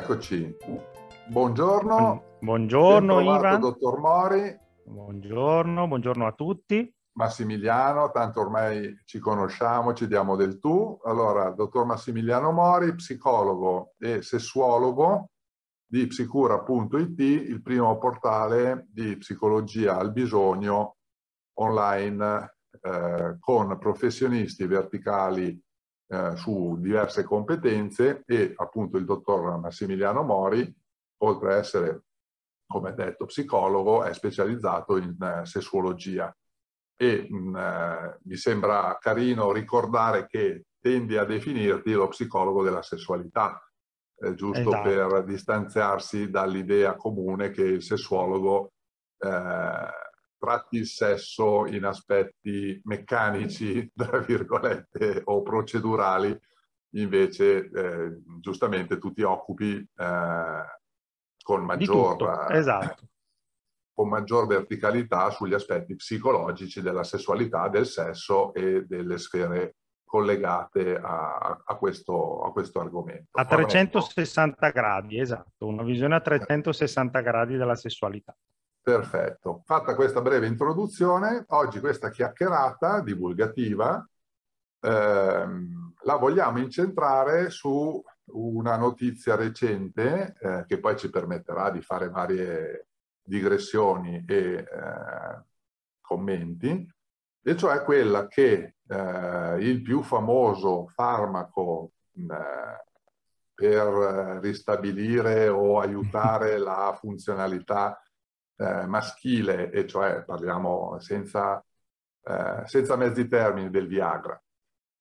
Eccoci. Buongiorno. Buongiorno Ivan. Dottor Mori. Buongiorno, buongiorno a tutti. Massimiliano, tanto ormai ci conosciamo, ci diamo del tu. Allora, dottor Massimiliano Mori, psicologo e sessuologo di psicura.it, il primo portale di psicologia al bisogno online eh, con professionisti verticali eh, su diverse competenze e appunto il dottor Massimiliano Mori, oltre ad essere, come detto, psicologo, è specializzato in eh, sessuologia. E mh, mm, eh, mi sembra carino ricordare che tendi a definirti lo psicologo della sessualità, eh, giusto esatto. per distanziarsi dall'idea comune che il sessuologo eh, tratti il sesso in aspetti meccanici, tra virgolette, o procedurali, invece eh, giustamente tu ti occupi eh, con, maggior, eh, esatto. con maggior verticalità sugli aspetti psicologici della sessualità, del sesso e delle sfere collegate a, a, questo, a, questo, argomento. A 360 gradi, esatto, una visione a 360 gradi della sessualità. Perfetto. Fatta questa breve introduzione, oggi questa chiacchierata divulgativa ehm, la vogliamo incentrare su una notizia recente eh, che poi ci permetterà di fare varie digressioni e eh, commenti, e cioè quella che eh, il più famoso farmaco per ristabilire o aiutare la funzionalità eh, maschile, e cioè parliamo senza, eh, senza mezzi termini del Viagra,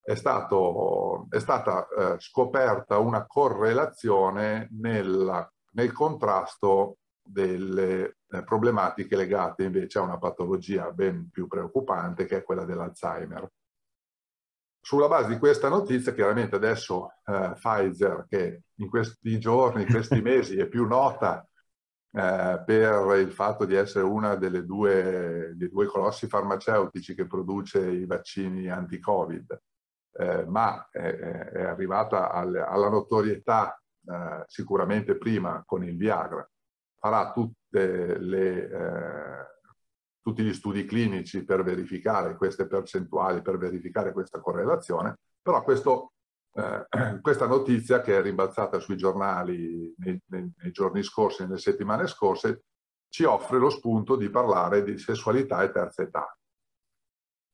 è, stato, è stata eh, scoperta una correlazione nella, nel contrasto delle eh, problematiche legate invece a una patologia ben più preoccupante che è quella dell'Alzheimer. Sulla base di questa notizia, chiaramente adesso eh, Pfizer, che in questi giorni, in questi mesi è più nota eh, per il fatto di essere una delle due, dei due colossi farmaceutici che produce i vaccini anti-Covid, eh, ma è, è arrivata al, alla notorietà eh, sicuramente prima con il Viagra. Farà le, eh, tutti gli studi clinici per verificare queste percentuali, per verificare questa correlazione, però questo eh, questa notizia che è rimbalzata sui giornali nei, nei, nei giorni scorsi, nelle settimane scorse, ci offre lo spunto di parlare di sessualità e terza età.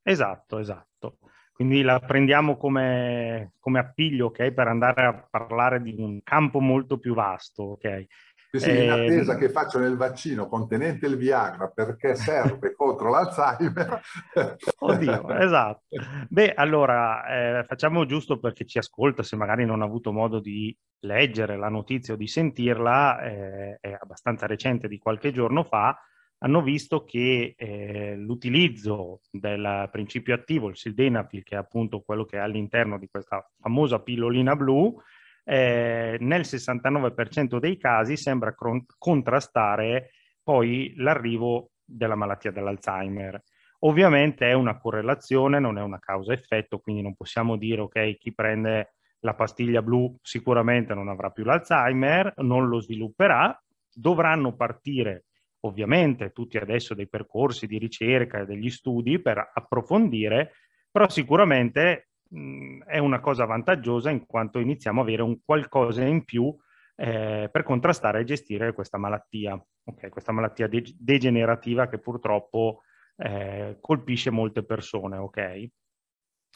Esatto, esatto. Quindi la prendiamo come, come appiglio okay, per andare a parlare di un campo molto più vasto. Okay? Sì, eh, in attesa mm. che facciano il vaccino contenente il Viagra perché serve contro l'Alzheimer. Oddio, esatto. Beh, allora eh, facciamo giusto perché ci ascolta, se magari non ha avuto modo di leggere la notizia o di sentirla, eh, è abbastanza recente di qualche giorno fa, hanno visto che eh, l'utilizzo del principio attivo, il sildenafil, che è appunto quello che è all'interno di questa famosa pillolina blu, eh, nel 69% dei casi sembra cron- contrastare poi l'arrivo della malattia dell'Alzheimer. Ovviamente è una correlazione, non è una causa-effetto, quindi non possiamo dire ok, chi prende la pastiglia blu sicuramente non avrà più l'Alzheimer, non lo svilupperà, dovranno partire ovviamente tutti adesso dei percorsi di ricerca e degli studi per approfondire, però sicuramente mh, è una cosa vantaggiosa in quanto iniziamo a avere un qualcosa in più eh, per contrastare e gestire questa malattia, okay? questa malattia de- degenerativa che purtroppo eh, colpisce molte persone. Okay?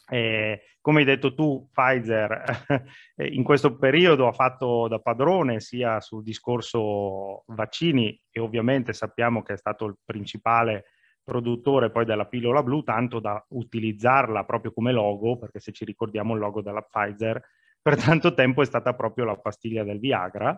Eh, come hai detto tu, Pfizer eh, in questo periodo ha fatto da padrone sia sul discorso vaccini e ovviamente sappiamo che è stato il principale produttore poi della pillola blu, tanto da utilizzarla proprio come logo, perché se ci ricordiamo il logo della Pfizer per tanto tempo è stata proprio la pastiglia del Viagra.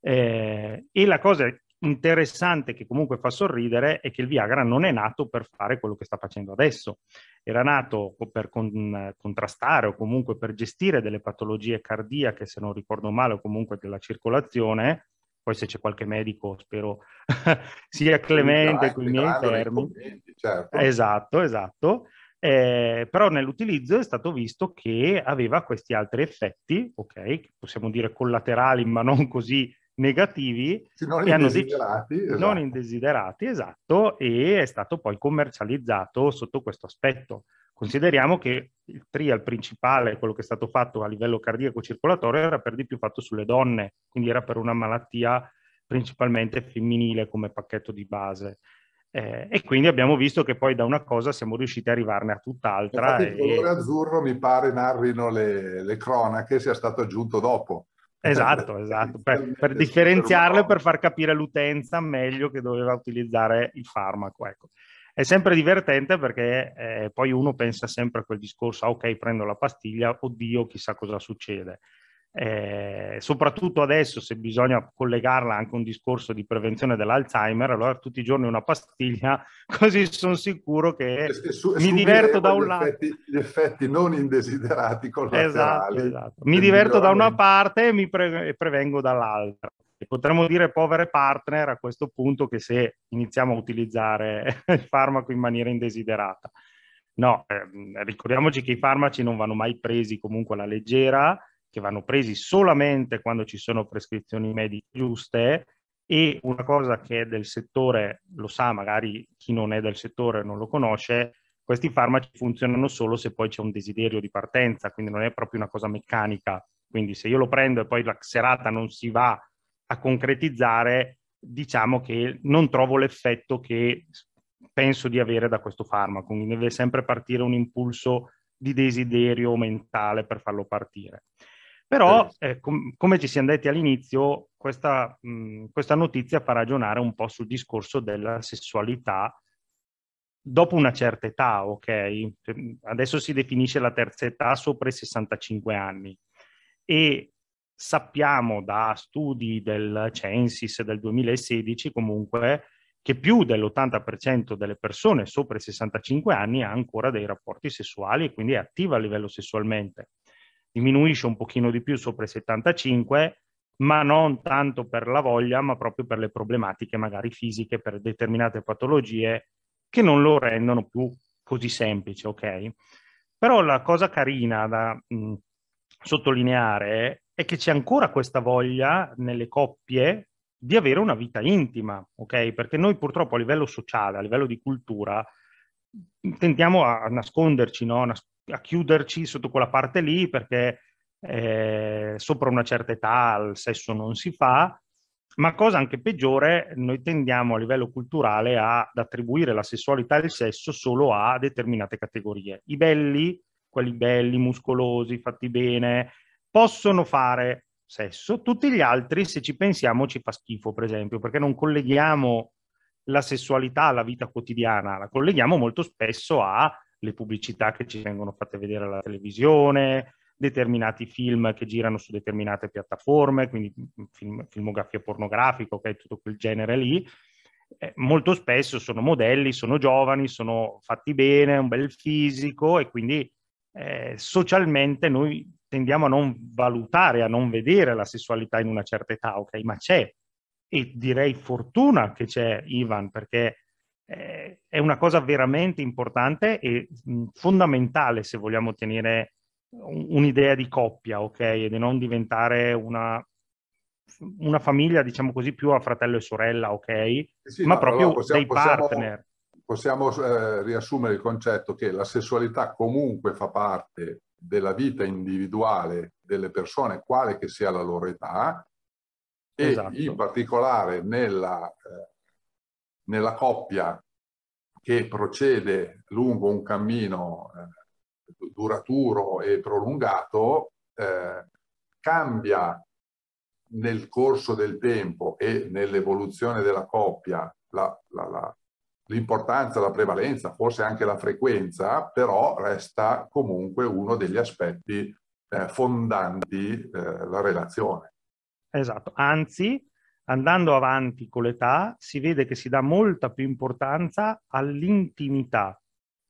Eh, e la cosa interessante che comunque fa sorridere è che il Viagra non è nato per fare quello che sta facendo adesso, era nato per con, contrastare o comunque per gestire delle patologie cardiache, se non ricordo male, o comunque della circolazione, poi se c'è qualche medico, spero sia clemente con i miei termini. certo. Esatto, esatto. Eh, però nell'utilizzo è stato visto che aveva questi altri effetti, ok, possiamo dire collaterali, ma non così negativi non indesiderati, esatto. non indesiderati, esatto, e è stato poi commercializzato sotto questo aspetto. Consideriamo che il trial principale, quello che è stato fatto a livello cardiaco-circolatorio, era per di più fatto sulle donne, quindi era per una malattia principalmente femminile come pacchetto di base. Eh, e quindi abbiamo visto che poi da una cosa siamo riusciti a arrivarne a tutt'altra. Infatti, il colore e... azzurro mi pare narrino le, le cronache sia stato aggiunto dopo. Eh, esatto, esatto, per, per differenziarlo e per far capire l'utenza meglio che doveva utilizzare il farmaco. Ecco. È sempre divertente perché eh, poi uno pensa sempre a quel discorso, ah, ok prendo la pastiglia, oddio chissà cosa succede. Eh, soprattutto adesso se bisogna collegarla anche a un discorso di prevenzione dell'Alzheimer, allora tutti i giorni una pastiglia, così sono sicuro che su, mi diverto da un lato. Gli effetti non indesiderati collaterali. Esatto, esatto. Mi diverto da una parte e mi pre- e prevengo dall'altra. potremmo dire povere partner a questo punto che se iniziamo a utilizzare il farmaco in maniera indesiderata. No, ehm, ricordiamoci che i farmaci non vanno mai presi comunque alla leggera, che vanno presi solamente quando ci sono prescrizioni mediche giuste e una cosa che è del settore lo sa, magari chi non è del settore non lo conosce, questi farmaci funzionano solo se poi c'è un desiderio di partenza, quindi non è proprio una cosa meccanica. Quindi se io lo prendo e poi la serata non si va a concretizzare, diciamo che non trovo l'effetto che penso di avere da questo farmaco, quindi deve sempre partire un impulso di desiderio mentale per farlo partire. Però, eh, com- come ci siamo detti all'inizio, questa, mh, questa, notizia fa ragionare un po' sul discorso della sessualità dopo una certa età, ok? Cioè, adesso si definisce la terza età sopra i 65 anni e sappiamo da studi del Censis del 2016 comunque che più dell'80% delle persone sopra i 65 anni ha ancora dei rapporti sessuali e quindi è attiva a livello sessualmente diminuisce un pochino di più sopra i 75, ma non tanto per la voglia, ma proprio per le problematiche magari fisiche, per determinate patologie che non lo rendono più così semplice, ok? Però la cosa carina da mh, mm, sottolineare è che c'è ancora questa voglia nelle coppie di avere una vita intima, ok? Perché noi purtroppo a livello sociale, a livello di cultura, tentiamo a nasconderci, no? Nas- a chiuderci sotto quella parte lì perché eh, sopra una certa età il sesso non si fa, ma cosa anche peggiore, noi tendiamo a livello culturale ad attribuire la sessualità e il sesso solo a determinate categorie. I belli, quelli belli, muscolosi, fatti bene, possono fare sesso, tutti gli altri, se ci pensiamo, ci fa schifo, per esempio, perché non colleghiamo la sessualità alla vita quotidiana, la colleghiamo molto spesso a le pubblicità che ci vengono fatte vedere alla televisione, determinati film che girano su determinate piattaforme, quindi mm, film, filmografia pornografica, ok, tutto quel genere lì. Eh, molto spesso sono modelli, sono giovani, sono fatti bene, un bel fisico e quindi eh, socialmente noi tendiamo a non valutare, a non vedere la sessualità in una certa età, ok? Ma c'è e direi fortuna che c'è Ivan perché eh, è una cosa veramente importante e mh, fondamentale se vogliamo tenere un'idea di coppia, ok? E di non diventare una, una, famiglia, diciamo così, più a fratello e sorella, ok? Eh sì, Ma no, proprio possiamo, dei partner. Possiamo, possiamo eh, riassumere il concetto che la sessualità comunque fa parte della vita individuale delle persone, quale che sia la loro età, e esatto. in particolare nella eh, nella coppia che procede lungo un cammino eh, duraturo e prolungato eh, cambia nel corso del tempo e nell'evoluzione della coppia l'importanza, la, la, la, la prevalenza, forse anche la frequenza, però resta comunque uno degli aspetti eh, fondanti eh, la relazione. Esatto, anzi andando avanti con l'età si vede che si dà molta più importanza all'intimità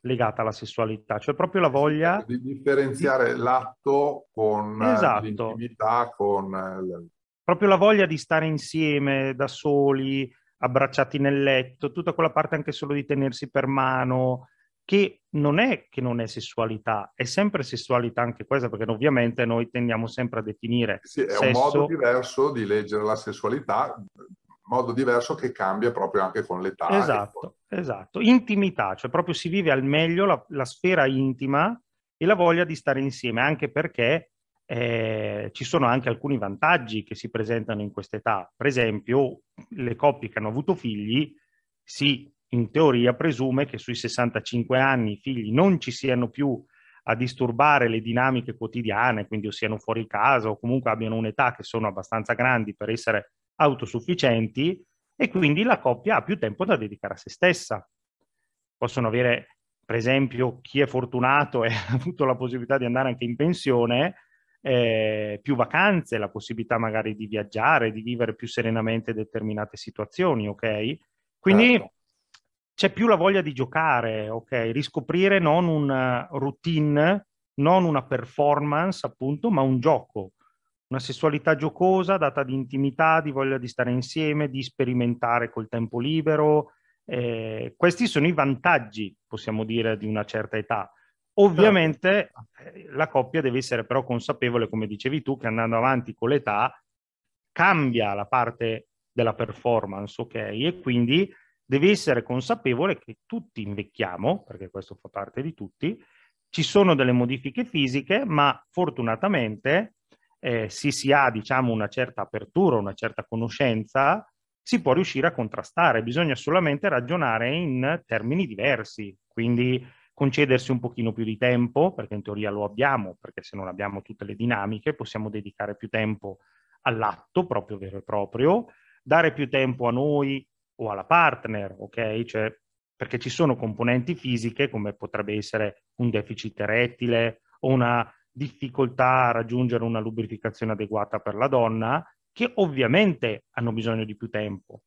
legata alla sessualità, cioè proprio la eh voglia cioè di differenziare di... l'atto con eh, esatto. l'intimità, con eh, proprio la voglia di stare insieme da soli, abbracciati nel letto, tutta quella parte anche solo di tenersi per mano, che non è che non è sessualità, è sempre sessualità anche questa, perché ovviamente noi tendiamo sempre a definire. Sì, è sesso... un modo diverso di leggere la sessualità, modo diverso che cambia proprio anche con l'età. Esatto, esatto. Intimità, cioè proprio si vive al meglio la, la, sfera intima e la voglia di stare insieme, anche perché eh, ci sono anche alcuni vantaggi che si presentano in quest'età. Per esempio, le coppie che hanno avuto figli si in teoria presume che sui 65 anni i figli non ci siano più a disturbare le dinamiche quotidiane, quindi o siano fuori casa o comunque abbiano un'età che sono abbastanza grandi per essere autosufficienti e quindi la coppia ha più tempo da dedicare a se stessa. Possono avere, per esempio, chi è fortunato e ha avuto la possibilità di andare anche in pensione, eh, più vacanze, la possibilità magari di viaggiare, di vivere più serenamente determinate situazioni, ok? Quindi certo c'è più la voglia di giocare, ok? Riscoprire non una eh, routine, non una performance, appunto, ma un gioco. Una sessualità giocosa data di intimità, di voglia di stare insieme, di sperimentare col tempo libero. Eh, questi sono i vantaggi, possiamo dire, di una certa età. Certo. Ovviamente eh, la coppia deve essere però consapevole, come dicevi tu, che andando avanti con l'età cambia la parte della performance, ok? E quindi deve essere consapevole che tutti invecchiamo, perché questo fa parte di tutti, ci sono delle modifiche fisiche, ma fortunatamente eh, se si ha diciamo, una certa apertura, una certa conoscenza, si può riuscire a contrastare, bisogna solamente ragionare in termini diversi, quindi concedersi un pochino più di tempo, perché in teoria lo abbiamo, perché se non abbiamo tutte le dinamiche possiamo dedicare più tempo all'atto proprio vero e proprio, dare più tempo a noi o alla partner, ok? Cioè, perché ci sono componenti fisiche come potrebbe essere un deficit erettile o una difficoltà a raggiungere una lubrificazione adeguata per la donna, che ovviamente hanno bisogno di più tempo.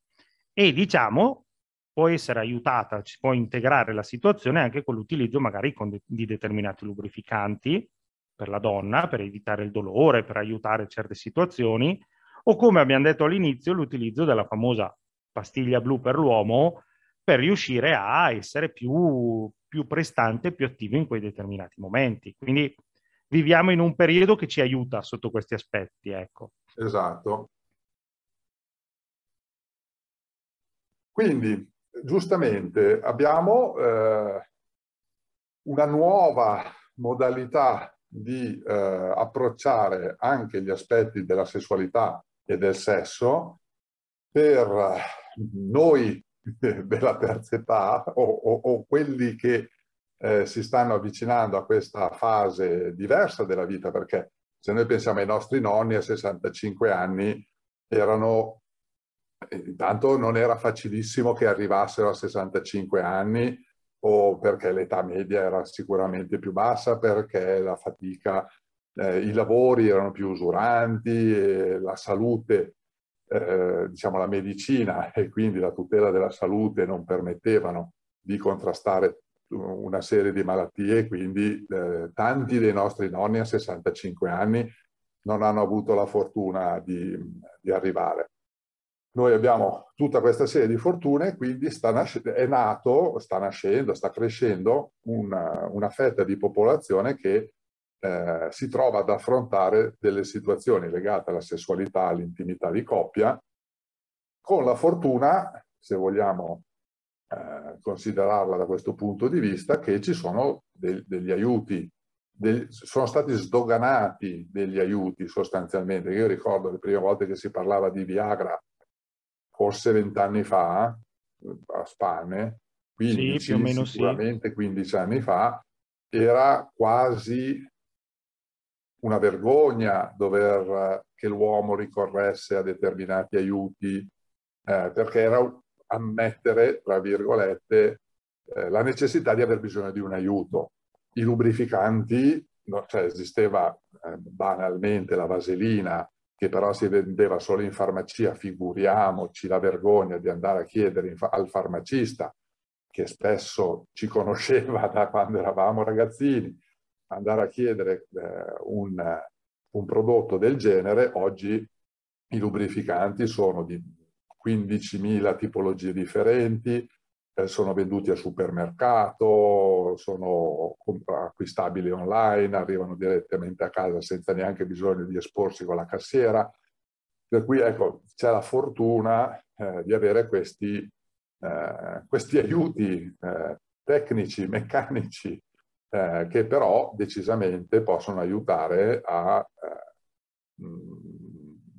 E diciamo, può essere aiutata, si può integrare la situazione anche con l'utilizzo magari con de- di determinati lubrificanti per la donna, per evitare il dolore, per aiutare certe situazioni, o come abbiamo detto all'inizio, l'utilizzo della famosa pastiglia blu per l'uomo per riuscire a essere più, più prestante, più attivo in quei determinati momenti. Quindi viviamo in un periodo che ci aiuta sotto questi aspetti, ecco. Esatto. Quindi, giustamente, abbiamo eh, una nuova modalità di eh, approcciare anche gli aspetti della sessualità e del sesso per noi della terza età o, o, o quelli che eh, si stanno avvicinando a questa fase diversa della vita, perché se noi pensiamo ai nostri nonni a 65 anni erano, eh, intanto non era facilissimo che arrivassero a 65 anni o perché l'età media era sicuramente più bassa, perché la fatica, eh, i lavori erano più usuranti, eh, la salute eh, diciamo, la medicina e quindi la tutela della salute non permettevano di contrastare uh, una serie di malattie, quindi eh, tanti dei nostri nonni a 65 anni non hanno avuto la fortuna di, di arrivare. Noi abbiamo tutta questa serie di fortune, quindi è nato, sta nascendo, sta crescendo una, una fetta di popolazione che eh, si trova ad affrontare delle situazioni legate alla sessualità, all'intimità di coppia, con la fortuna, se vogliamo eh, considerarla da questo punto di vista, che ci sono del, degli aiuti, del, sono stati sdoganati degli aiuti sostanzialmente. Io ricordo le prime volte che si parlava di Viagra, forse vent'anni fa, eh, a spanne, 15, sì, più o meno sicuramente sì. 15 anni fa, era quasi una vergogna dover, eh, che l'uomo ricorresse a determinati aiuti, eh, perché era ammettere, tra virgolette, eh, la necessità di aver bisogno di un aiuto. I lubrificanti, no, cioè esisteva eh, banalmente la vaselina, che però si vendeva solo in farmacia, figuriamoci la vergogna di andare a chiedere fa al farmacista, che spesso ci conosceva da quando eravamo ragazzini, andare a chiedere eh, un, un, prodotto del genere, oggi i lubrificanti sono di 15.000 tipologie differenti, eh, sono venduti al supermercato, sono acquistabili online, arrivano direttamente a casa senza neanche bisogno di esporsi con la cassiera. Per cui ecco, c'è la fortuna eh, di avere questi, eh, questi aiuti eh, tecnici, meccanici, eh, che però decisamente possono aiutare a eh,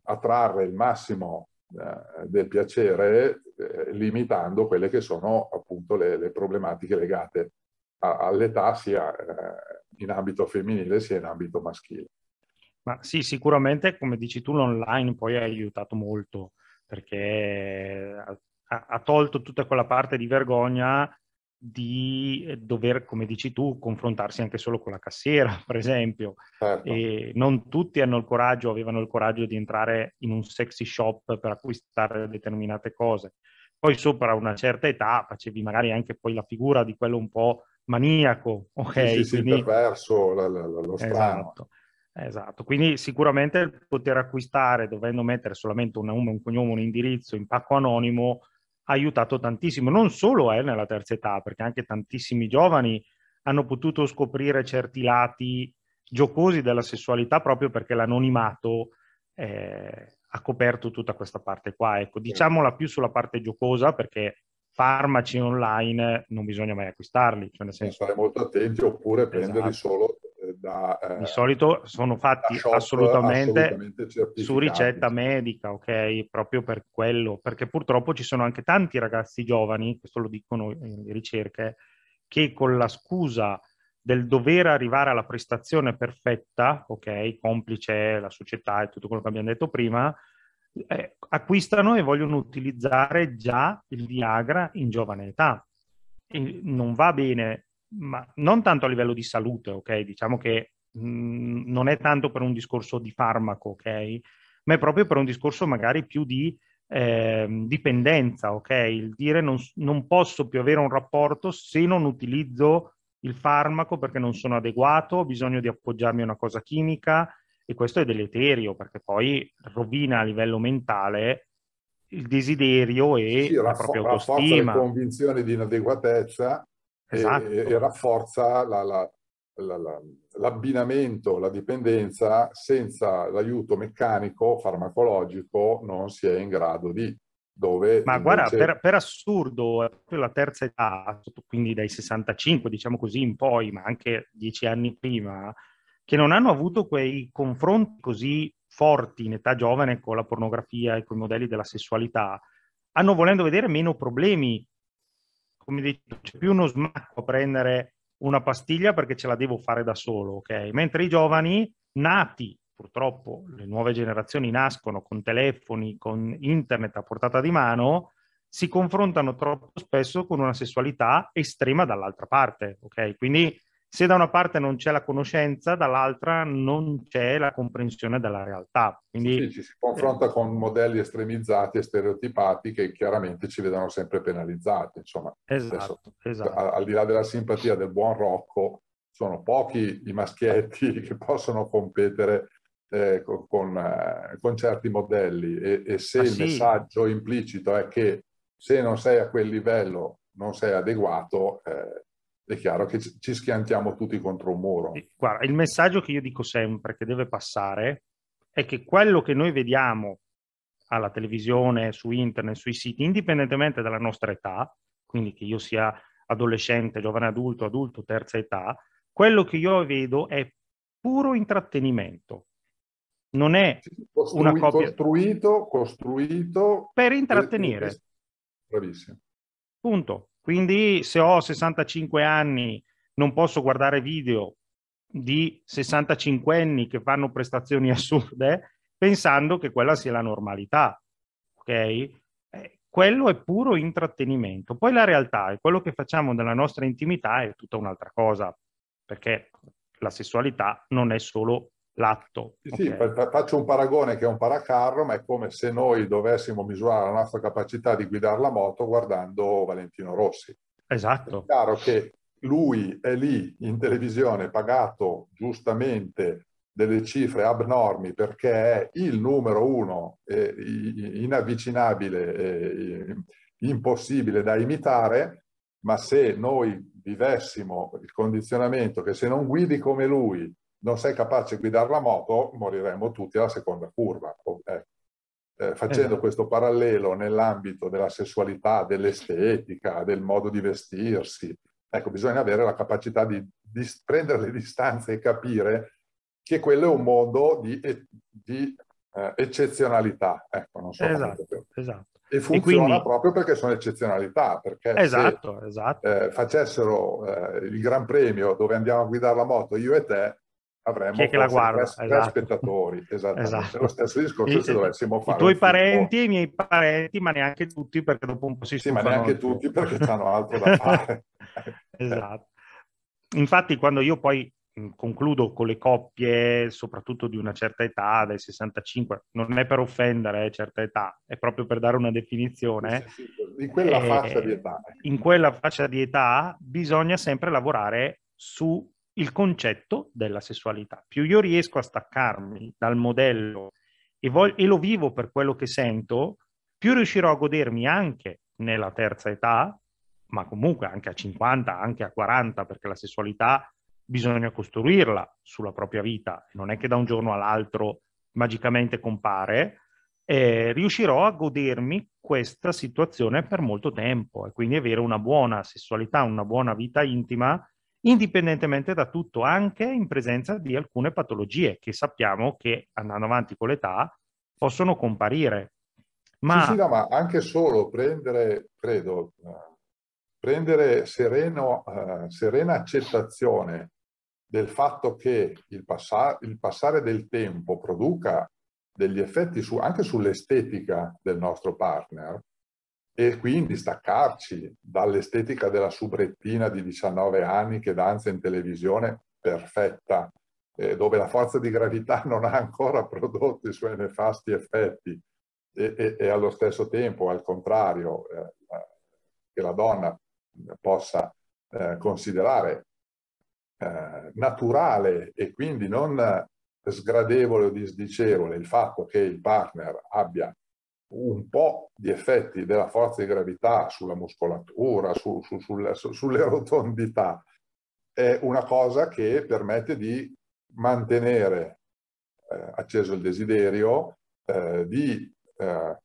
attrarre il massimo eh, del piacere eh, limitando quelle che sono appunto le, le problematiche legate all'età sia in ambito femminile sia in ambito maschile. Ma sì, sicuramente come dici tu l'online poi ha aiutato molto perché ha, ha tolto tutta quella parte di vergogna di eh, dover, come dici tu, confrontarsi anche solo con la cassiera, per esempio. Certo. E non tutti hanno il coraggio, avevano il coraggio di entrare in un sexy shop per acquistare determinate cose. Poi sopra una certa età facevi magari anche poi la figura di quello un po' maniaco, ok? Sì, sì, Quindi... perverso, la, la, lo strano. Esatto. Esatto, quindi sicuramente poter acquistare dovendo mettere solamente un nome, un cognome, un indirizzo in pacco anonimo aiutato tantissimo, non solo eh, nella terza età, perché anche tantissimi giovani hanno potuto scoprire certi lati giocosi della sessualità proprio perché l'anonimato eh, ha coperto tutta questa parte qua. Ecco, diciamola più sulla parte giocosa perché farmaci online non bisogna mai acquistarli. Cioè nel senso... Stare molto attenti oppure esatto. prenderli solo da... Eh, di solito sono fatti shop, assolutamente, assolutamente su ricetta medica, ok? Proprio per quello, perché purtroppo ci sono anche tanti ragazzi giovani, questo lo dicono le ricerche, che con la scusa del dover arrivare alla prestazione perfetta, ok? Complice la società e tutto quello che abbiamo detto prima, eh, acquistano e vogliono utilizzare già il Viagra in giovane età. E non va bene ma non tanto a livello di salute, ok? Diciamo che mh, mm, non è tanto per un discorso di farmaco, ok? Ma è proprio per un discorso magari più di eh, dipendenza, ok? Il dire non, non posso più avere un rapporto se non utilizzo il farmaco perché non sono adeguato, ho bisogno di appoggiarmi a una cosa chimica e questo è deleterio perché poi rovina a livello mentale il desiderio e sì, la, la, propria fo- autostima. La forza delle convinzione di inadeguatezza esatto. e, e, rafforza la, la l'abbinamento, la dipendenza senza l'aiuto meccanico, farmacologico, non si è in grado di. Dove Ma invece... guarda, per, per assurdo, la terza età, quindi dai 65, diciamo così, in poi, ma anche dieci anni prima, che non hanno avuto quei confronti così forti in età giovane con la pornografia e con i modelli della sessualità, hanno volendo vedere meno problemi come dici, c'è più uno smacco a prendere una pastiglia perché ce la devo fare da solo, ok? Mentre i giovani nati, purtroppo le nuove generazioni nascono con telefoni, con internet a portata di mano, si confrontano troppo spesso con una sessualità estrema dall'altra parte, ok? Quindi se da una parte non c'è la conoscenza, dall'altra non c'è la comprensione della realtà. Quindi sì, ci si confronta con modelli estremizzati e stereotipati che chiaramente ci vedono sempre penalizzati. Insomma, esatto, adesso, esatto. Al, al di là della simpatia del buon Rocco, sono pochi i maschietti che possono competere eh, con, eh, con, certi modelli e, e se ah, il sì. messaggio implicito è che se non sei a quel livello non sei adeguato, eh, è chiaro che ci schiantiamo tutti contro un muro. Guarda, il messaggio che io dico sempre che deve passare è che quello che noi vediamo alla televisione, su internet, sui siti, indipendentemente dalla nostra età, quindi che io sia adolescente, giovane adulto, adulto, terza età, quello che io vedo è puro intrattenimento. Non è Costrui, una copia... Costruito, costruito... Per intrattenere. Bravissimo. Punto. Quindi se ho 65 anni non posso guardare video di 65 anni che fanno prestazioni assurde pensando che quella sia la normalità. Ok? Eh, quello è puro intrattenimento. Poi la realtà è quello che facciamo nella nostra intimità è tutta un'altra cosa, perché la sessualità non è solo l'atto. Sì, okay. fa- faccio un paragone che è un paracarro, ma è come se noi dovessimo misurare la nostra capacità di guidare la moto guardando Valentino Rossi. Esatto. È chiaro che lui è lì in televisione pagato giustamente delle cifre abnormi perché è il numero uno eh, inavvicinabile, eh, impossibile da imitare, ma se noi vivessimo il condizionamento che se non guidi come lui non sei capace di guidare la moto, moriremo tutti alla seconda curva. Oh, eh, eh, facendo eh. questo parallelo nell'ambito della sessualità, dell'estetica, del modo di vestirsi, ecco, bisogna avere la capacità di, di prendere le distanze e capire che quello è un modo di, di eh, eccezionalità. Ecco, non so esatto, esatto. E funziona e quindi... proprio perché sono eccezionalità, perché esatto, se esatto. esatto. Eh, facessero eh, il Gran Premio dove andiamo a guidare la moto io e te, avremmo chi che la guarda? Tre, esatto. spettatori, esattamente. Esatto. Lo stesso discorso I, se dovessimo fare. I tuoi parenti, i miei parenti, ma neanche tutti perché dopo un po' si stufano. Sì, ma neanche tutti perché hanno altro da fare. esatto. Infatti quando io poi concludo con le coppie, soprattutto di una certa età, dai 65, non è per offendere eh, certa età, è proprio per dare una definizione. in quella eh, fascia di età. In quella fascia di età bisogna sempre lavorare su il concetto della sessualità. Più io riesco a staccarmi dal modello e, voglio, e lo vivo per quello che sento, più riuscirò a godermi anche nella terza età, ma comunque anche a 50, anche a 40, perché la sessualità bisogna costruirla sulla propria vita, non è che da un giorno all'altro magicamente compare, eh, riuscirò a godermi questa situazione per molto tempo e quindi avere una buona sessualità, una buona vita intima indipendentemente da tutto, anche in presenza di alcune patologie che sappiamo che andando avanti con l'età possono comparire. Ma, sì, sì, no, ma anche solo prendere, credo, eh, prendere sereno, uh, serena accettazione del fatto che il, passa- il, passare del tempo produca degli effetti su- anche sull'estetica del nostro partner, e quindi staccarci dall'estetica della subrettina di 19 anni che danza in televisione perfetta, eh, dove la forza di gravità non ha ancora prodotto i suoi nefasti effetti e, e, e allo stesso tempo, al contrario, eh, che la donna eh, possa eh, considerare eh, naturale e quindi non sgradevole o disdicevole il fatto che il partner abbia un po' di effetti della forza di gravità sulla muscolatura, su, su, sulle, su, sulle rotondità, è una cosa che permette di mantenere eh, acceso il desiderio, eh, di, eh,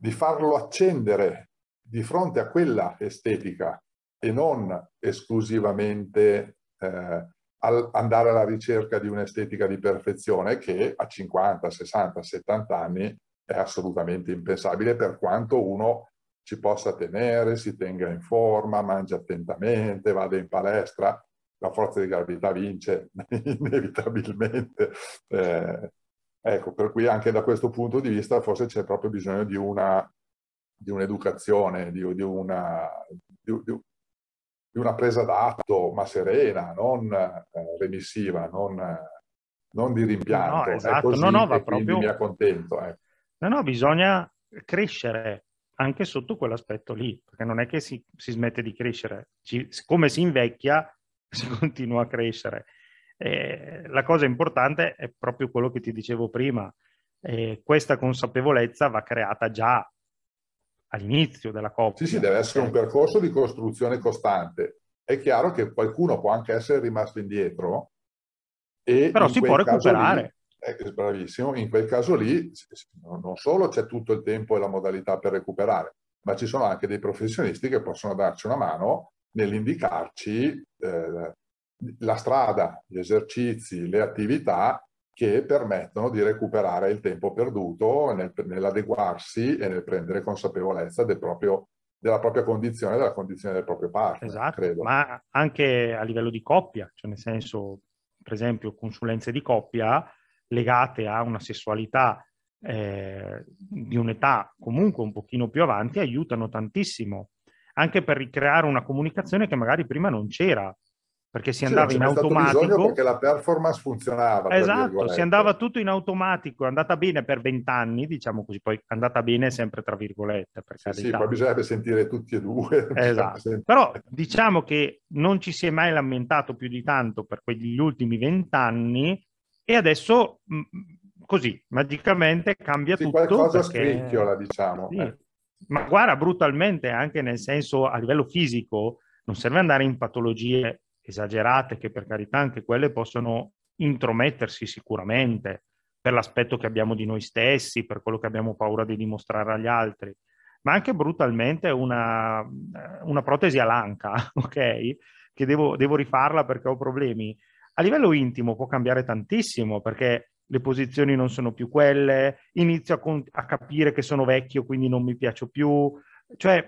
di farlo accendere di fronte a quella estetica e non esclusivamente eh, al andare alla ricerca di un'estetica di perfezione che a 50, 60, 70 anni è assolutamente impensabile per quanto uno ci possa tenere, si tenga in forma, mangi attentamente, vada in palestra, la forza di gravità vince inevitabilmente. Eh, ecco, per cui anche da questo punto di vista forse c'è proprio bisogno di, una, di un'educazione, di, di, una, di, una, presa d'atto, ma serena, non eh, remissiva, non, non, di rimpianto. Esatto. No, esatto. È così, no, no, va proprio... mi accontento. Ecco. No, no, bisogna crescere anche sotto quell'aspetto lì, perché non è che si, si smette di crescere, Ci, come si invecchia si continua a crescere. Eh, la cosa importante è proprio quello che ti dicevo prima, eh, questa consapevolezza va creata già all'inizio della coppia. Sì, sì, deve essere un certo. percorso di costruzione costante. È chiaro che qualcuno può anche essere rimasto indietro. E Però si può recuperare. Lì, è eh, bravissimo, in quel caso lì non solo c'è tutto il tempo e la modalità per recuperare, ma ci sono anche dei professionisti che possono darci una mano nell'indicarci eh, la strada, gli esercizi, le attività che permettono di recuperare il tempo perduto nel, nell'adeguarsi e nel prendere consapevolezza del proprio, della propria condizione della condizione del proprio partner. Esatto, credo. ma anche a livello di coppia, cioè nel senso, per esempio, consulenze di coppia legate a una sessualità eh, di un'età comunque un pochino più avanti aiutano tantissimo, anche per ricreare una comunicazione che magari prima non c'era, perché si andava sì, in automatico. Perché la performance funzionava. Esatto, si andava tutto in automatico, è andata bene per vent'anni, diciamo così, poi è andata bene sempre tra virgolette. Per sì, sì, poi bisognerebbe sentire tutti e due. Diciamo, esatto. Però diciamo che non ci si è mai lamentato più di tanto per quegli ultimi vent'anni e adesso mm, mm, così magicamente cambia sì, tutto. Qualcosa perché... scricchiola, diciamo. Sì. Eh. Ma guarda, brutalmente, anche nel senso a livello fisico, non serve andare in patologie esagerate, che per carità anche quelle possono intromettersi sicuramente per l'aspetto che abbiamo di noi stessi, per quello che abbiamo paura di dimostrare agli altri, ma anche brutalmente una, una protesi all'anca, ok? Che devo, devo rifarla perché ho problemi a livello intimo può cambiare tantissimo perché le posizioni non sono più quelle, inizio a, con- a capire che sono vecchio, quindi non mi piaccio più. Cioè,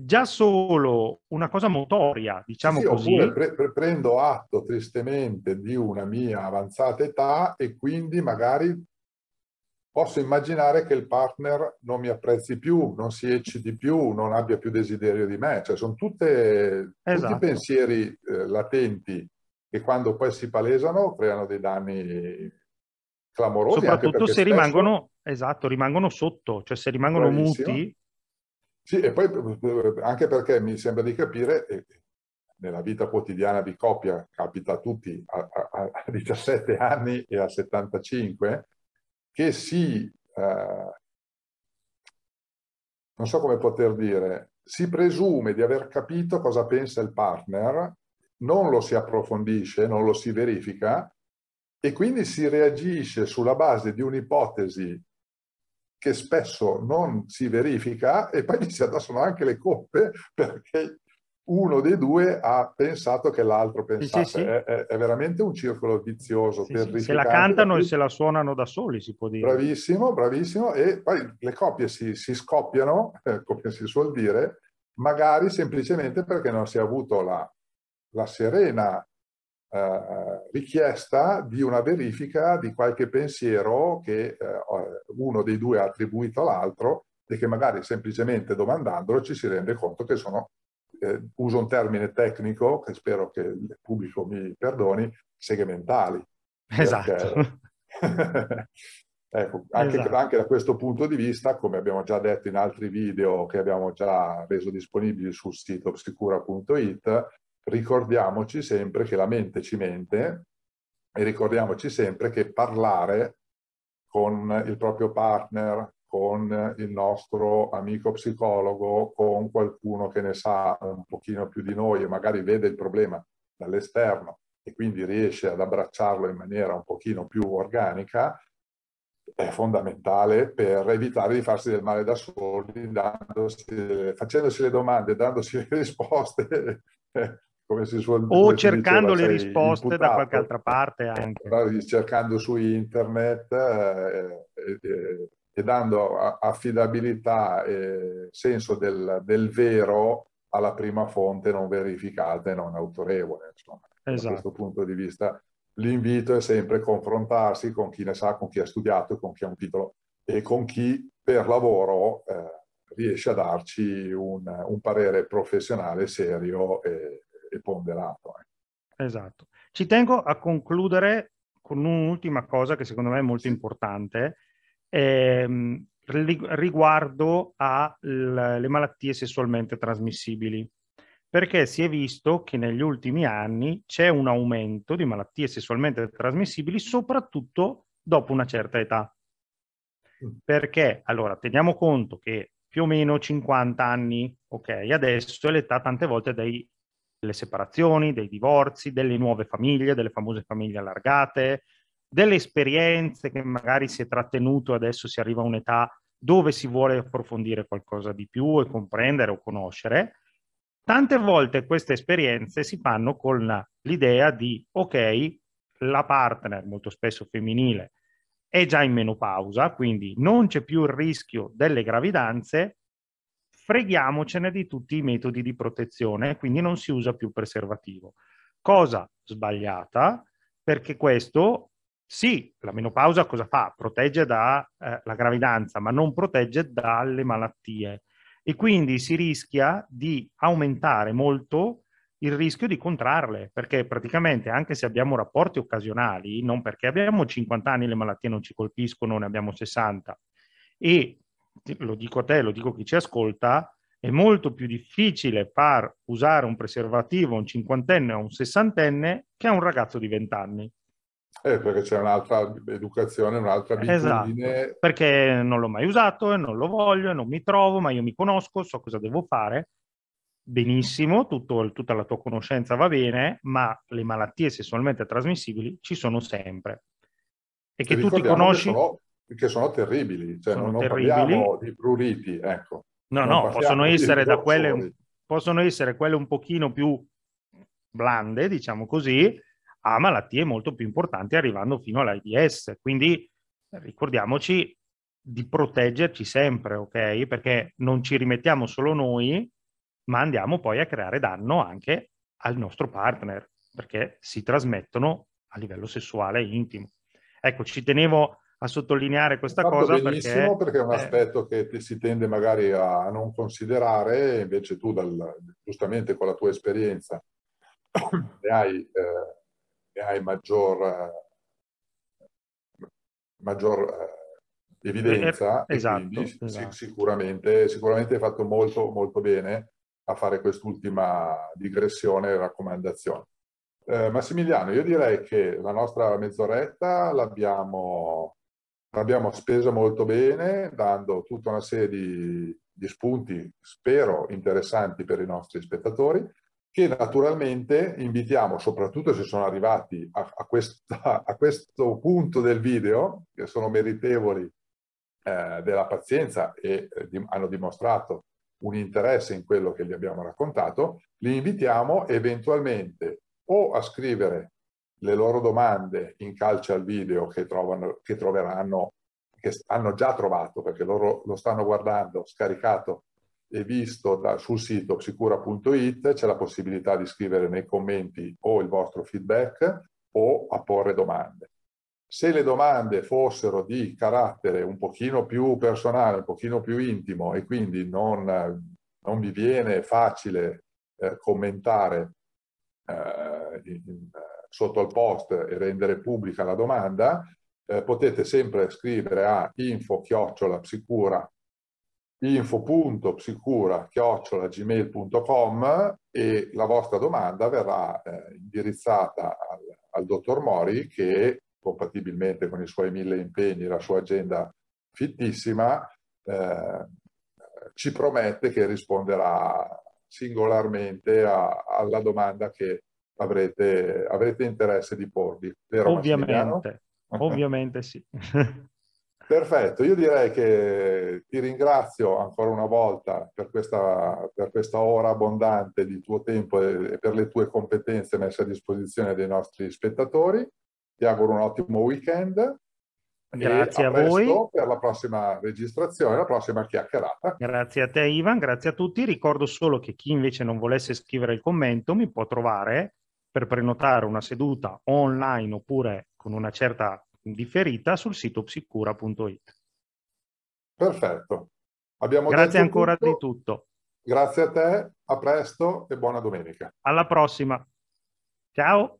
già solo una cosa motoria, diciamo sì, così. Oppure pre- pre- prendo atto tristemente di una mia avanzata età e quindi magari posso immaginare che il partner non mi apprezzi più, non si ecciti più, non abbia più desiderio di me. Cioè, sono tutte, esatto. tutti pensieri eh, latenti che quando poi si palesano creano dei danni clamorosi. Soprattutto se rimangono, esatto, rimangono sotto, cioè se rimangono bravissimo. muti. Sì, e poi anche perché mi sembra di capire, nella vita quotidiana di coppia capita a tutti a, a, a 17 anni e a 75, che si, eh, non so come poter dire, si presume di aver capito cosa pensa il partner non lo si approfondisce, non lo si verifica e quindi si reagisce sulla base di un'ipotesi che spesso non si verifica e poi gli si addossano anche le coppe perché uno dei due ha pensato che l'altro pensasse. Sì, sì. È, è, veramente un circolo vizioso. Sì, sì. Se la cantano e se la suonano da soli, si può dire. Bravissimo, bravissimo. E poi le coppie si, si scoppiano, come si suol dire, magari semplicemente perché non si è avuto la, la serena eh, eh, richiesta di una verifica di qualche pensiero che eh, uno dei due ha attribuito all'altro e che magari semplicemente domandandolo ci si rende conto che sono, eh, uso un termine tecnico che spero che il pubblico mi perdoni, segmentali. Esatto. Perché... Ecco, anche, esatto. anche, da questo punto di vista, come abbiamo già detto in altri video che abbiamo già reso disponibili sul sito psicura.it, ricordiamoci sempre che la mente ci mente e ricordiamoci sempre che parlare con il proprio partner, con il nostro amico psicologo, con qualcuno che ne sa un pochino più di noi e magari vede il problema dall'esterno e quindi riesce ad abbracciarlo in maniera un pochino più organica, è fondamentale per evitare di farsi del male da soli, dandosi, facendosi le domande, dandosi le risposte, come si suol dire. O cercando diceva, le risposte imputato, da qualche altra parte eh, anche. Cercando su internet eh, eh, e dando affidabilità e senso del, del, vero alla prima fonte non verificata e non autorevole. Insomma. Esatto. Da questo esatto. punto di vista l'invito è sempre confrontarsi con chi ne sa, con chi ha studiato, con chi ha un titolo e con chi per lavoro eh, riesce a darci un, un, parere professionale serio e, e ponderato. Eh. Esatto. Ci tengo a concludere con un'ultima cosa che secondo me è molto importante, ehm, riguardo alle malattie sessualmente trasmissibili perché si è visto che negli ultimi anni c'è un aumento di malattie sessualmente trasmissibili, soprattutto dopo una certa età. Mm. Perché, allora, teniamo conto che più o meno 50 anni, ok, adesso è l'età tante volte dei delle separazioni, dei divorzi, delle nuove famiglie, delle famose famiglie allargate, delle esperienze che magari si è trattenuto adesso si arriva a un'età dove si vuole approfondire qualcosa di più e comprendere o conoscere. Tante volte queste esperienze si fanno con l'idea di, ok, la partner, molto spesso femminile, è già in menopausa, quindi non c'è più il rischio delle gravidanze, freghiamocene di tutti i metodi di protezione, quindi non si usa più preservativo. Cosa sbagliata, perché questo, sì, la menopausa cosa fa? Protegge dalla eh, gravidanza, ma non protegge dalle malattie. E quindi si rischia di aumentare molto il rischio di contrarle, perché praticamente anche se abbiamo rapporti occasionali, non perché abbiamo 50 anni le malattie non ci colpiscono, ne abbiamo 60, e lo dico a te, lo dico a chi ci ascolta, è molto più difficile far usare un preservativo a un cinquantenne o un sessantenne che a un ragazzo di vent'anni. Eh, perché c'è un'altra educazione, un'altra abitudine. Esatto, perché non l'ho mai usato e non lo voglio e non mi trovo, ma io mi conosco, so cosa devo fare. Benissimo, tutto, tutta la tua conoscenza va bene, ma le malattie sessualmente trasmissibili ci sono sempre. E che tu ti conosci... Che però che sono terribili, cioè sono non, terribili. parliamo di pruriti, ecco. No, non no, possono essere, da quelle, possono essere quelle un pochino più blande, diciamo così, a malattie molto più importanti arrivando fino all'AIDS. Quindi ricordiamoci di proteggerci sempre, ok? Perché non ci rimettiamo solo noi, ma andiamo poi a creare danno anche al nostro partner, perché si trasmettono a livello sessuale e intimo. Ecco, ci tenevo a sottolineare questa cosa. Benissimo perché, perché è un eh, aspetto eh, che si tende magari a non considerare, invece tu dal, giustamente con la tua esperienza ne hai, eh, ne hai maggior, eh, maggior eh, evidenza. esatto, quindi, esatto. Sì, esatto. sicuramente, sicuramente hai fatto molto, molto bene a fare quest'ultima digressione e raccomandazione. Massimiliano, io direi che la nostra mezz'oretta l'abbiamo l'abbiamo spesa molto bene, dando tutta una serie di, di spunti, spero, interessanti per i nostri spettatori, che naturalmente invitiamo, soprattutto se sono arrivati a, a, questa, a questo punto del video, che sono meritevoli eh, della pazienza e eh, di, hanno dimostrato un interesse in quello che gli abbiamo raccontato, li invitiamo eventualmente o a scrivere le loro domande in calcio al video che, trovano, che troveranno, che hanno già trovato perché loro lo stanno guardando scaricato e visto da, sul sito sicura.it, c'è la possibilità di scrivere nei commenti o il vostro feedback o a porre domande. Se le domande fossero di carattere un pochino più personale, un pochino più intimo e quindi non, non vi viene facile eh, commentare eh, in, sotto al post e rendere pubblica la domanda, eh, potete sempre scrivere a info-psicura info.psicura-gmail.com e la vostra domanda verrà eh, indirizzata al, al, dottor Mori che, compatibilmente con i suoi mille impegni e la sua agenda fittissima, eh, ci promette che risponderà singolarmente a, alla domanda che avrete, avrete interesse di porvi. Vero, ovviamente, ovviamente sì. Perfetto, io direi che ti ringrazio ancora una volta per questa, per questa ora abbondante di tuo tempo e per le tue competenze messe a disposizione dei nostri spettatori. Ti auguro un ottimo weekend. Grazie a, a voi. Per la prossima registrazione, la prossima chiacchierata. Grazie a te Ivan, grazie a tutti. Ricordo solo che chi invece non volesse scrivere il commento mi può trovare per prenotare una seduta online oppure con una certa differita sul sito psicura.it. Perfetto. Abbiamo Grazie ancora tutto. di tutto. Grazie a te, a presto e buona domenica. Alla prossima. Ciao.